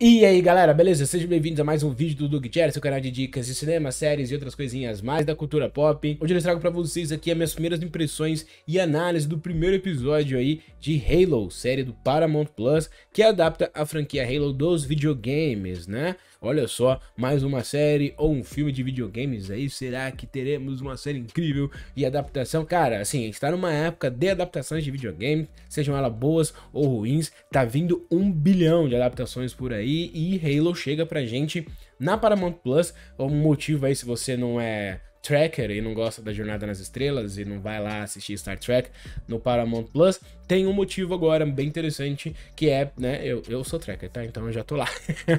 E aí galera, beleza? Sejam bem-vindos a mais um vídeo do Doug Chair, seu canal de dicas de cinema, séries e outras coisinhas mais da cultura pop. Hoje eu trago pra vocês aqui as minhas primeiras impressões e análise do primeiro episódio aí de Halo, série do Paramount Plus, que adapta a franquia Halo dos videogames, né? Olha só, mais uma série ou um filme de videogames aí, será que teremos uma série incrível e adaptação? Cara, assim, a gente tá numa época de adaptações de videogame, sejam elas boas ou ruins, tá vindo um bilhão de adaptações por aí e Halo chega pra gente na Paramount Plus, um motivo aí se você não é Trekker e não gosta da Jornada nas Estrelas e não vai lá assistir Star Trek no Paramount Plus, tem um motivo agora bem interessante que é, né? Eu, eu sou Trekker, tá? Então eu já tô lá.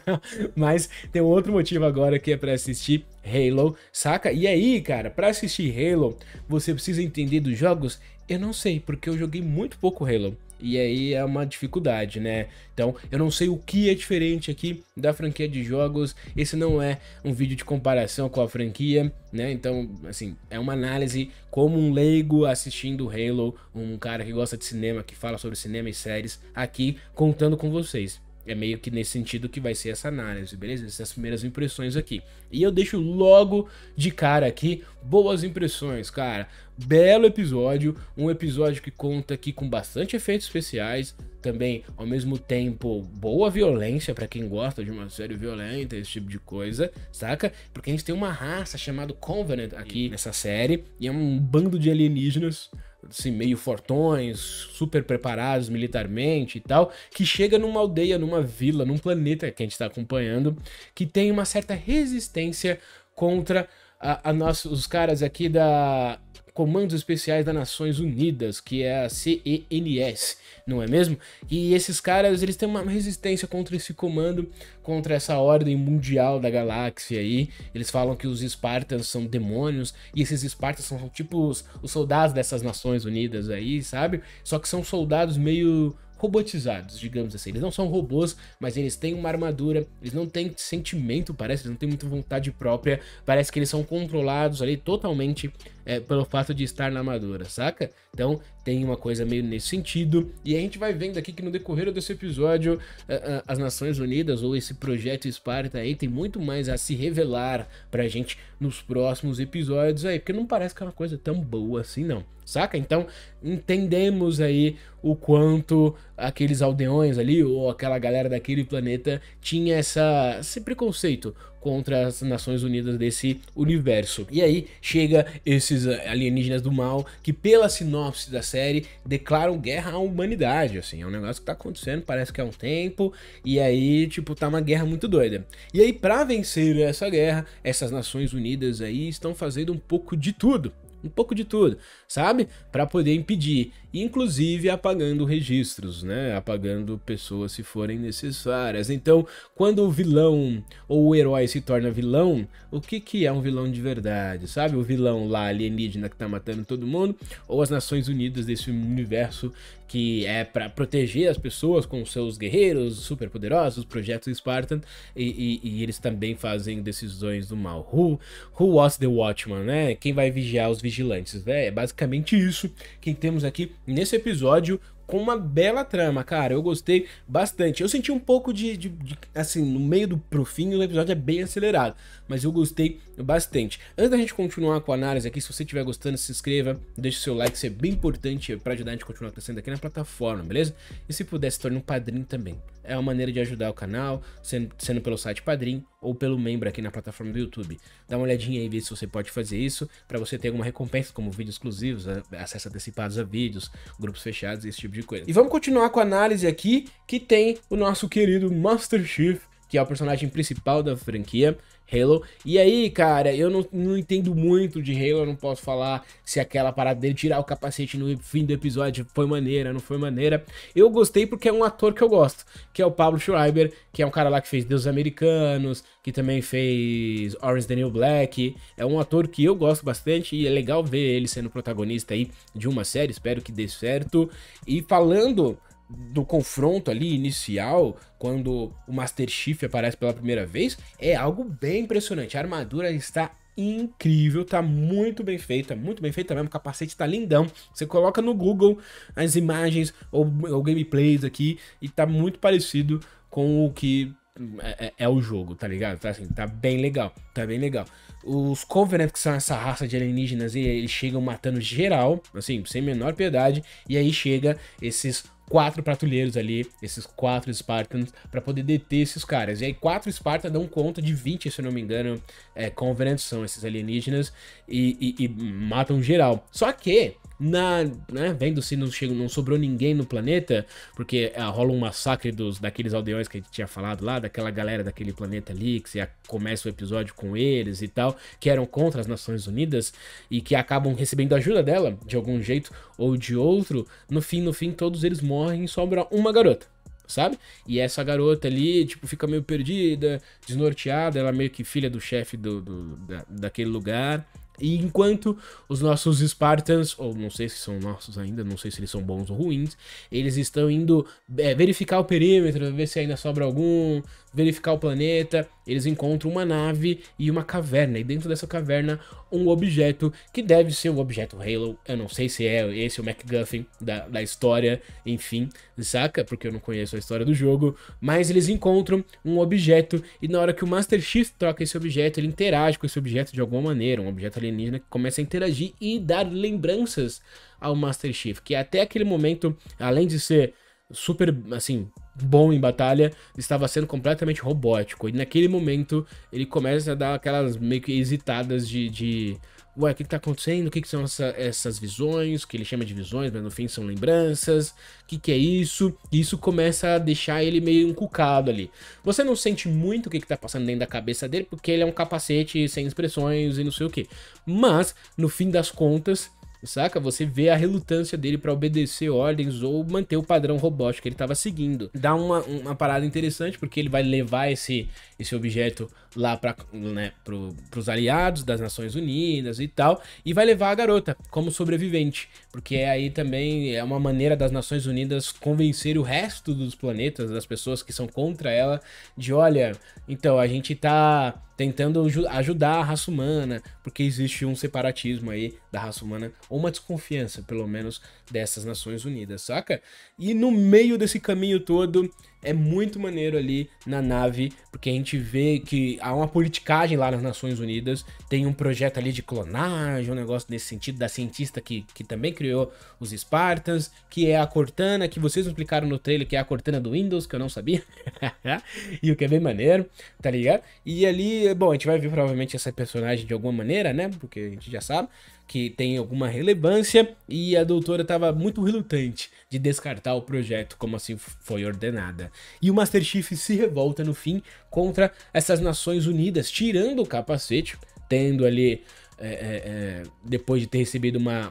Mas tem um outro motivo agora que é para assistir Halo, saca? E aí, cara, para assistir Halo, você precisa entender dos jogos? Eu não sei, porque eu joguei muito pouco Halo. E aí é uma dificuldade, né? Então, eu não sei o que é diferente aqui da franquia de jogos. Esse não é um vídeo de comparação com a franquia, né? Então, assim, é uma análise como um leigo assistindo Halo, um cara que gosta de cinema, que fala sobre cinema e séries aqui contando com vocês. É meio que nesse sentido que vai ser essa análise, beleza? Essas primeiras impressões aqui. E eu deixo logo de cara aqui boas impressões, cara. Belo episódio, um episódio que conta aqui com bastante efeitos especiais, também ao mesmo tempo boa violência para quem gosta de uma série violenta, esse tipo de coisa, saca? Porque a gente tem uma raça chamada Covenant aqui nessa série e é um bando de alienígenas assim, meio fortões, super preparados militarmente e tal, que chega numa aldeia, numa vila, num planeta que a gente está acompanhando, que tem uma certa resistência contra a, a os caras aqui da Comandos Especiais das Nações Unidas, que é a CENS, não é mesmo? E esses caras, eles têm uma resistência contra esse comando, contra essa ordem mundial da galáxia aí. Eles falam que os Espartans são demônios, e esses Espartans são tipo os, os soldados dessas Nações Unidas aí, sabe? Só que são soldados meio robotizados, digamos assim. Eles não são robôs, mas eles têm uma armadura, eles não têm sentimento, parece, eles não têm muita vontade própria, parece que eles são controlados ali totalmente é, pelo fato de estar na Amadora, saca? Então tem uma coisa meio nesse sentido. E a gente vai vendo aqui que no decorrer desse episódio, as Nações Unidas ou esse projeto Esparta aí tem muito mais a se revelar pra gente nos próximos episódios aí, porque não parece que é uma coisa tão boa assim, não saca? Então entendemos aí o quanto aqueles aldeões ali ou aquela galera daquele planeta tinha essa, esse preconceito contra as Nações Unidas desse universo. E aí chega esses eh, alienígenas do mal que, pela sinopse da série, declaram guerra à humanidade. Assim, é um negócio que tá acontecendo, parece que há é um tempo, e aí, tipo, tá uma guerra muito doida. E aí, para vencer essa guerra, essas Nações Unidas aí estão fazendo um pouco de tudo um pouco de tudo, sabe? Para poder impedir inclusive apagando registros, né? Apagando pessoas se forem necessárias. Então, quando o vilão ou o herói se torna vilão, o que que é um vilão de verdade, sabe? O vilão lá alienígena que tá matando todo mundo ou as Nações Unidas desse universo que é para proteger as pessoas com seus guerreiros superpoderosos, projetos Spartan e, e, e, eles também fazem decisões do mal. Who, who was the Watchman, né? Quem vai vigiar os vigilantes, né? É basicamente isso que temos aqui Nesse episódio, com uma bela trama, cara. Eu gostei bastante. Eu senti um pouco de, de, de assim, no meio do pro fim, o episódio é bem acelerado, mas eu gostei bastante. Antes da gente continuar com a análise aqui, se você estiver gostando, se inscreva, deixe seu like, isso é bem importante para ajudar a gente a continuar crescendo aqui na plataforma, beleza? E se puder, se torne um padrinho também. É uma maneira de ajudar o canal, sendo, sendo pelo site padrinho ou pelo membro aqui na plataforma do YouTube. Dá uma olhadinha aí, vê se você pode fazer isso, para você ter alguma recompensa, como vídeos exclusivos, acesso antecipado a vídeos, grupos fechados esse tipo de de coisa. E vamos continuar com a análise aqui, que tem o nosso querido Master Chief, que é o personagem principal da franquia, Halo. E aí, cara, eu não, não entendo muito de Halo, eu não posso falar se aquela parada dele tirar o capacete no fim do episódio foi maneira, não foi maneira. Eu gostei porque é um ator que eu gosto, que é o Pablo Schreiber, que é um cara lá que fez Deus Americanos, que também fez Orange Daniel Black. É um ator que eu gosto bastante e é legal ver ele sendo protagonista aí de uma série, espero que dê certo. E falando do confronto ali inicial, quando o Master Chief aparece pela primeira vez, é algo bem impressionante. A armadura está incrível, tá muito bem feita, muito bem feita mesmo, o capacete tá lindão. Você coloca no Google as imagens ou, ou gameplays aqui e tá muito parecido com o que é, é, é o jogo, tá ligado? Tá, assim, tá bem legal, tá bem legal. Os Covenant, que são essa raça de alienígenas, eles chegam matando geral, assim, sem menor piedade, e aí chega esses quatro patrulheiros ali, esses quatro Spartans, para poder deter esses caras. E aí, quatro Spartans dão conta de 20, se eu não me engano, é, Covenant, são esses alienígenas, e, e, e matam geral. Só que na, né, vendo se não, chegou, não sobrou ninguém no planeta, porque é, rola um massacre dos, daqueles aldeões que a gente tinha falado lá, daquela galera daquele planeta ali, que você começa o episódio com eles e tal, que eram contra as Nações Unidas e que acabam recebendo ajuda dela, de algum jeito ou de outro. No fim, no fim, todos eles morrem e sobra uma garota sabe? E essa garota ali, tipo, fica meio perdida, desnorteada, ela é meio que filha do chefe do, do da, daquele lugar e enquanto os nossos Spartans, ou não sei se são nossos ainda, não sei se eles são bons ou ruins, eles estão indo é, verificar o perímetro, ver se ainda sobra algum, verificar o planeta eles encontram uma nave e uma caverna, e dentro dessa caverna um objeto que deve ser o objeto Halo. Eu não sei se é esse o MacGuffin da, da história, enfim, saca? Porque eu não conheço a história do jogo. Mas eles encontram um objeto, e na hora que o Master Chief troca esse objeto, ele interage com esse objeto de alguma maneira, um objeto alienígena que começa a interagir e dar lembranças ao Master Chief, que até aquele momento, além de ser super, assim, bom em batalha, estava sendo completamente robótico. E naquele momento ele começa a dar aquelas meio que hesitadas de. de Ué, o que, está acontecendo? O que, que são essa, essas visões? Que ele chama de visões, mas no fim são lembranças. O que, que é isso? E isso começa a deixar ele meio encucado ali. Você não sente muito o que, está passando dentro da cabeça dele, porque ele é um capacete sem expressões e não sei o que. Mas, no fim das contas, Saca? Você vê a relutância dele para obedecer ordens ou manter o padrão robótico que ele estava seguindo. Dá uma, uma parada interessante, porque ele vai levar esse, esse objeto lá para né, pro, os aliados das Nações Unidas e tal, e vai levar a garota como sobrevivente, porque é aí também é uma maneira das Nações Unidas convencer o resto dos planetas, das pessoas que são contra ela, de olha, então a gente tá tentando ajudar a raça humana, porque existe um separatismo aí da raça humana, ou uma desconfiança, pelo menos, dessas Nações Unidas, saca? E no meio desse caminho todo, é muito maneiro ali na nave, porque a gente vê que há uma politicagem lá nas Nações Unidas, tem um projeto ali de clonagem, um negócio nesse sentido, da cientista que, que também criou os Spartans, que é a Cortana, que vocês explicaram no trailer que é a Cortana do Windows, que eu não sabia, e o que é bem maneiro, tá ligado? E ali, bom, a gente vai ver provavelmente essa personagem de alguma maneira, né, porque a gente já sabe, que tem alguma relevância e a doutora estava muito relutante de descartar o projeto como assim foi ordenada. E o Master Chief se revolta no fim contra essas Nações Unidas, tirando o capacete, tendo ali, é, é, é depois de ter recebido uma,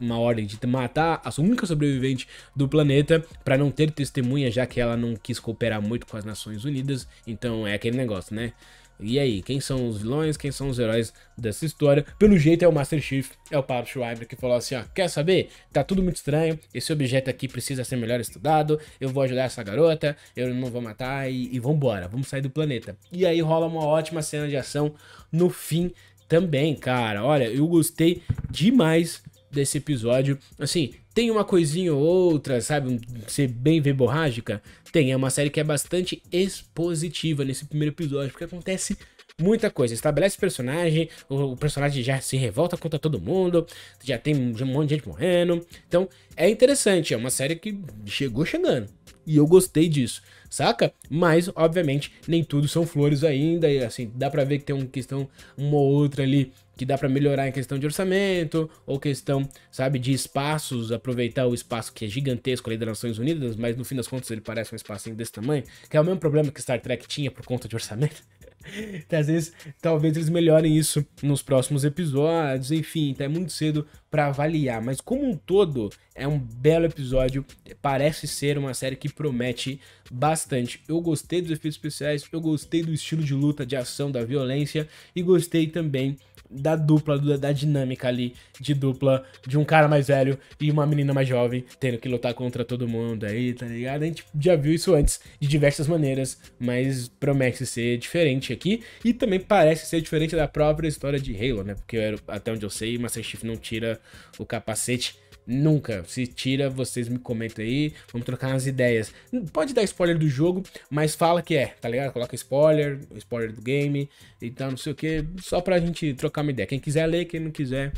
uma ordem de matar a única sobrevivente do planeta para não ter testemunha, já que ela não quis cooperar muito com as Nações Unidas. Então é aquele negócio, né? E aí, quem são os vilões, quem são os heróis dessa história? Pelo jeito é o Master Chief, é o Pablo Schreiber que falou assim, ó, quer saber? Tá tudo muito estranho, esse objeto aqui precisa ser melhor estudado, eu vou ajudar essa garota, eu não vou matar e, e vambora, vamos sair do planeta. E aí rola uma ótima cena de ação no fim também, cara. Olha, eu gostei demais desse episódio. Assim, tem uma coisinha ou outra, sabe? Ser bem verborrágica? Tem, é uma série que é bastante expositiva nesse primeiro episódio, porque acontece muita coisa. Estabelece personagem, o, personagem já se revolta contra todo mundo, já tem um monte de gente morrendo. Então, é interessante, é uma série que chegou chegando. E eu gostei disso saca? Mas, obviamente, nem tudo são flores ainda, e assim, dá pra ver que tem uma questão, uma ou outra ali que dá para melhorar em questão de orçamento ou questão, sabe, de espaços, aproveitar o espaço que é gigantesco ali das Nações Unidas, mas no fim das contas ele parece um espacinho desse tamanho, que é o mesmo problema que Star Trek tinha por conta de orçamento. às vezes, talvez eles melhorem isso nos próximos episódios, enfim, tá é muito cedo para avaliar, mas como um todo, é um belo episódio, parece ser uma série que promete bastante. Eu gostei dos efeitos especiais, eu gostei do estilo de luta, de ação, da violência e gostei também da dupla, da dinâmica ali de dupla de um cara mais velho e uma menina mais jovem tendo que lutar contra todo mundo aí, tá ligado? A gente já viu isso antes de diversas maneiras, mas promete ser diferente aqui. E também parece ser diferente da própria história de Halo, né? Porque era, até onde eu sei, Master Chief não tira o capacete Nunca. Se tira, vocês me comentam aí. Vamos trocar umas ideias. Pode dar spoiler do jogo, mas fala que é, tá ligado? Coloca spoiler, spoiler do game e tal, não sei o que. Só pra gente trocar uma ideia. Quem quiser ler, quem não quiser,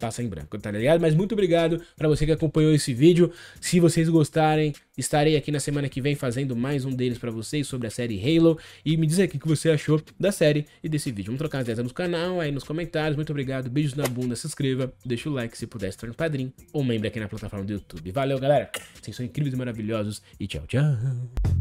passa em branco, tá ligado? Mas muito obrigado para você que acompanhou esse vídeo. Se vocês gostarem, estarei aqui na semana que vem fazendo mais um deles para vocês sobre a série Halo. E me dizer aqui o que você achou da série e desse vídeo. Vamos trocar as ideias no canal, aí nos comentários. Muito obrigado, beijos na bunda, se inscreva, deixa o like se puder, se tornar padrinho ou membro aqui na plataforma do YouTube. Valeu, galera. Vocês são incríveis e maravilhosos e tchau, tchau.